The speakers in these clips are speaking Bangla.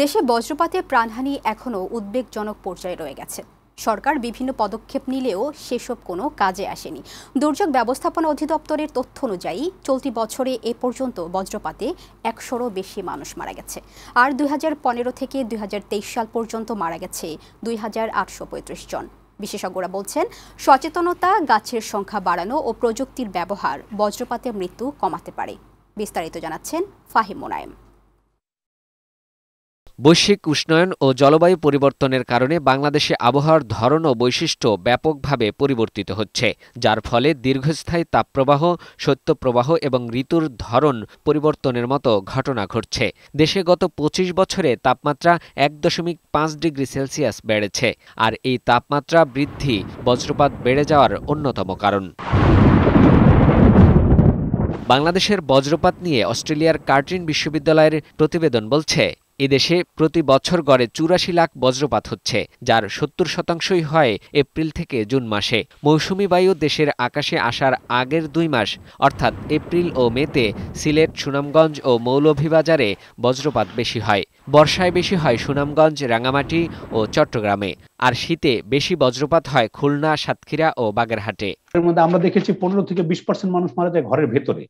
দেশে বজ্রপাতে প্রাণহানি এখনও উদ্বেগজনক পর্যায়ে রয়ে গেছে সরকার বিভিন্ন পদক্ষেপ নিলেও সেসব কোনো কাজে আসেনি দুর্যোগ ব্যবস্থাপনা অধিদপ্তরের তথ্য অনুযায়ী চলতি বছরে এ পর্যন্ত বজ্রপাতে একশোরও বেশি মানুষ মারা গেছে আর দুই থেকে দুই সাল পর্যন্ত মারা গেছে দুই জন বিশেষজ্ঞরা বলছেন সচেতনতা গাছের সংখ্যা বাড়ানো ও প্রযুক্তির ব্যবহার বজ্রপাতে মৃত্যু কমাতে পারে বিস্তারিত জানাচ্ছেন ফাহিম মোনায়েম বৈশ্বিক উষ্ণয়ন ও জলবায়ু পরিবর্তনের কারণে বাংলাদেশে আবহাওয়ার ধরন ও বৈশিষ্ট্য ব্যাপকভাবে পরিবর্তিত হচ্ছে যার ফলে দীর্ঘস্থায়ী তাপপ্রবাহ শৈত্যপ্রবাহ এবং ঋতুর ধরন পরিবর্তনের মতো ঘটনা ঘটছে দেশে গত পঁচিশ বছরে তাপমাত্রা এক দশমিক পাঁচ ডিগ্রি সেলসিয়াস বেড়েছে আর এই তাপমাত্রা বৃদ্ধি বজ্রপাত বেড়ে যাওয়ার অন্যতম কারণ বাংলাদেশের বজ্রপাত নিয়ে অস্ট্রেলিয়ার কার্টিন বিশ্ববিদ্যালয়ের প্রতিবেদন বলছে এদেশে প্রতি বছর গড়ে চুরাশি লাখ বজ্রপাত হচ্ছে যার সত্তর শতাংশই হয় এপ্রিল থেকে জুন মাসে মৌসুমি বায়ু দেশের আকাশে আসার আগের দুই মাস অর্থাৎ এপ্রিল ও মেতে সিলেট সুনামগঞ্জ ও মৌলভীবাজারে বজ্রপাত বেশি হয় বর্ষায় বেশি হয় সুনামগঞ্জ রাঙামাটি ও চট্টগ্রামে আর শীতে বেশি বজ্রপাত হয় খুলনা সাতক্ষীরা ও বাগেরহাটে এর মধ্যে আমরা দেখেছি পনেরো থেকে বিশ পার্সেন্ট মানুষ মারা যায় ঘরের ভেতরে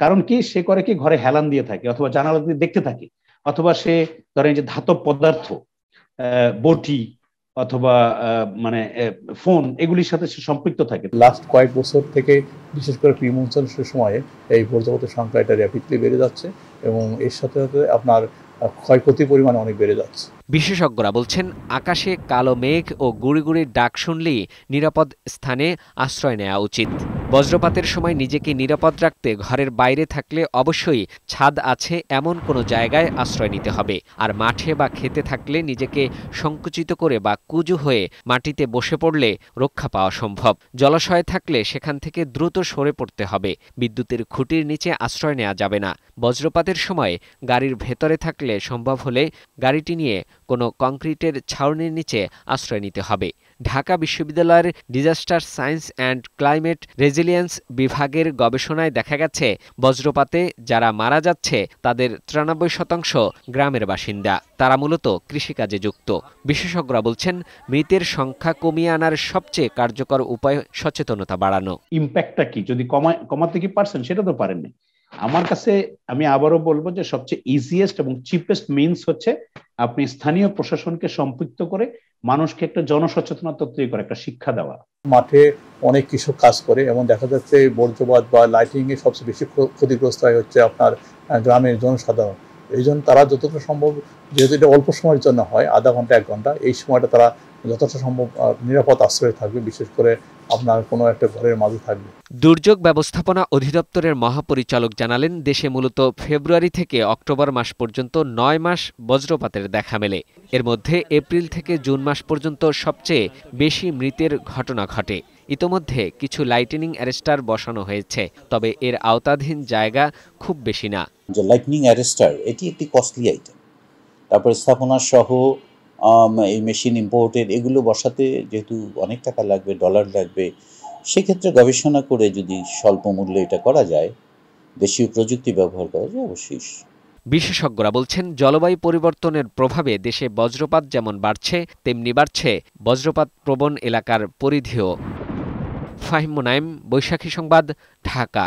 কারণ কি সে করে কি ঘরে হেলান দিয়ে থাকে অথবা জানালা দিয়ে দেখতে থাকে অথবা সে ধরেন যে ধাতব পদার্থ বটি অথবা মানে ফোন এগুলির সাথে সে সম্পৃক্ত থাকে লাস্ট কয়েক বছর থেকে বিশেষ করে প্রিমোনসেন্সের সময়ে এই বর্জ্যপথের সংখ্যা এটা র্যাপিডলি বেড়ে যাচ্ছে এবং এর সাথে সাথে আপনার ক্ষয়ক্ষতি পরিমাণ অনেক বেড়ে যাচ্ছে বিশেষজ্ঞরা বলছেন আকাশে কালো মেঘ ও গুড়ি গুড়িগুড়ি ডাক শুনলেই নিরাপদ স্থানে আশ্রয় নেওয়া উচিত বজ্রপাতের সময় নিজেকে নিরাপদ রাখতে ঘরের বাইরে থাকলে অবশ্যই ছাদ আছে এমন কোনো জায়গায় আশ্রয় নিতে হবে আর মাঠে বা খেতে থাকলে নিজেকে সংকুচিত করে বা কুজু হয়ে মাটিতে বসে পড়লে রক্ষা পাওয়া সম্ভব জলাশয়ে থাকলে সেখান থেকে দ্রুত সরে পড়তে হবে বিদ্যুতের খুঁটির নিচে আশ্রয় নেওয়া যাবে না বজ্রপাতের সময় গাড়ির ভেতরে থাকলে থাকলে সম্ভব হলে গাড়িটি নিয়ে কোনো কংক্রিটের ছাউনির নিচে আশ্রয় নিতে হবে ঢাকা বিশ্ববিদ্যালয়ের disaster science and climate resilience বিভাগের গবেষণায় দেখা গেছে বজ্রপাতে যারা মারা যাচ্ছে তাদের তিরানব্বই শতাংশ গ্রামের বাসিন্দা তারা মূলত কৃষিকাজে যুক্ত বিশেষজ্ঞরা বলছেন মৃতের সংখ্যা কমিয়ে আনার সবচেয়ে কার্যকর উপায় সচেতনতা বাড়ানো ইম্প্যাক্টটা কি যদি কমাতে কি পারছেন সেটা তো পারেননি আমার কাছে আমি আবারও বলবো যে সবচেয়ে ইজিয়েস্ট এবং চিপেস্ট মিনস হচ্ছে আপনি স্থানীয় প্রশাসনকে সম্পৃক্ত করে মানুষকে একটা জনসচেতনতা তৈরি করে একটা শিক্ষা দেওয়া মাঠে অনেক কিছু কাজ করে এবং দেখা যাচ্ছে বর্জ্যবাদ বা লাইটিং এ সবচেয়ে বেশি ক্ষতিগ্রস্ত হয় হচ্ছে আপনার গ্রামের জনসাধারণ এই জন্য তারা যতটা সম্ভব যেহেতু এটা অল্প সময়ের জন্য হয় আধা ঘন্টা এক ঘন্টা এই সময়টা তারা যতটা সম্ভব নিরাপদ আশ্রয় থাকবে বিশেষ করে আপনার কোনো একটা ঘরের মাঝে থাকবে দুর্যোগ ব্যবস্থাপনা অধিদপ্তরের মহাপরিচালক জানালেন দেশে মূলত ফেব্রুয়ারি থেকে অক্টোবর মাস পর্যন্ত নয় মাস বজ্রপাতের দেখা মেলে এর মধ্যে এপ্রিল থেকে জুন মাস পর্যন্ত সবচেয়ে বেশি মৃতের ঘটনা ঘটে ইতোমধ্যে কিছু লাইটেনিং অ্যারেস্টার বসানো হয়েছে তবে এর আওতাধীন জায়গা খুব বেশি না যে লাইটনিং অ্যারেস্টার এটি একটি কস্টলি আইটেম তারপর স্থাপনা সহ এই মেশিন ইম্পোর্টেড এগুলো বসাতে যেহেতু অনেক টাকা লাগবে ডলার লাগবে সেক্ষেত্রে গবেষণা করে যদি স্বল্প মূল্যে এটা করা যায় দেশীয় প্রযুক্তি ব্যবহার করা যায় অবশ্যই বিশেষজ্ঞরা বলছেন জলবায়ু পরিবর্তনের প্রভাবে দেশে বজ্রপাত যেমন বাড়ছে তেমনি বাড়ছে বজ্রপাত প্রবণ এলাকার পরিধিও ফাহিম মোনায়েম বৈশাখী সংবাদ ঢাকা